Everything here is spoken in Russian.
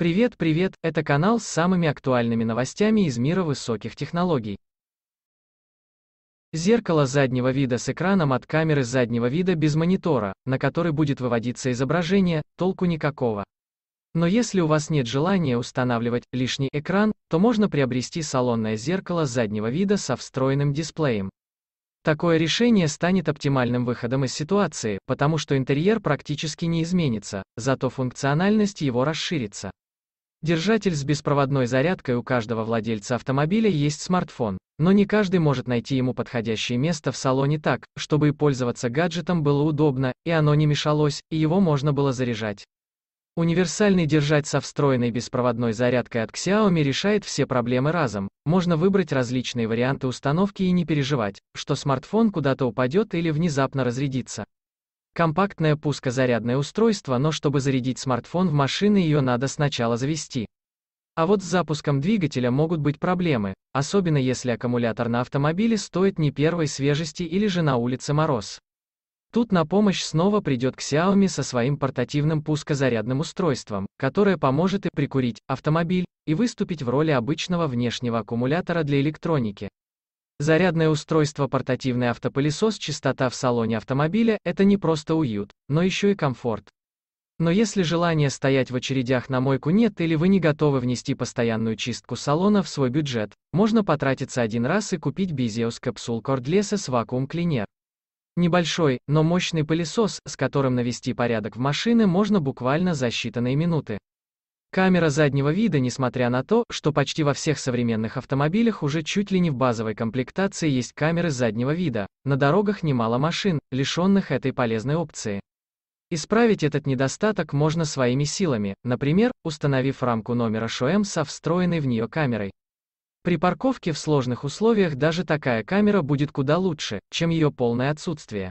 Привет, привет, это канал с самыми актуальными новостями из мира высоких технологий. Зеркало заднего вида с экраном от камеры заднего вида без монитора, на который будет выводиться изображение, толку никакого. Но если у вас нет желания устанавливать лишний экран, то можно приобрести салонное зеркало заднего вида со встроенным дисплеем. Такое решение станет оптимальным выходом из ситуации, потому что интерьер практически не изменится, зато функциональность его расширится. Держатель с беспроводной зарядкой у каждого владельца автомобиля есть смартфон, но не каждый может найти ему подходящее место в салоне так, чтобы и пользоваться гаджетом было удобно, и оно не мешалось, и его можно было заряжать. Универсальный держать со встроенной беспроводной зарядкой от Xiaomi решает все проблемы разом. Можно выбрать различные варианты установки и не переживать, что смартфон куда-то упадет или внезапно разрядится. Компактное пускозарядное устройство, но чтобы зарядить смартфон в машины ее надо сначала завести. А вот с запуском двигателя могут быть проблемы, особенно если аккумулятор на автомобиле стоит не первой свежести или же на улице мороз. Тут на помощь снова придет Xiaomi со своим портативным пускозарядным устройством, которое поможет и прикурить автомобиль, и выступить в роли обычного внешнего аккумулятора для электроники. Зарядное устройство портативный автопылесос чистота в салоне автомобиля – это не просто уют, но еще и комфорт. Но если желания стоять в очередях на мойку нет или вы не готовы внести постоянную чистку салона в свой бюджет, можно потратиться один раз и купить Bizeus капсул Cordless с вакуум клинер. Небольшой, но мощный пылесос, с которым навести порядок в машины можно буквально за считанные минуты. Камера заднего вида, несмотря на то, что почти во всех современных автомобилях уже чуть ли не в базовой комплектации есть камеры заднего вида, на дорогах немало машин, лишенных этой полезной опции. Исправить этот недостаток можно своими силами, например, установив рамку номера ШОЭМ со встроенной в нее камерой. При парковке в сложных условиях даже такая камера будет куда лучше, чем ее полное отсутствие.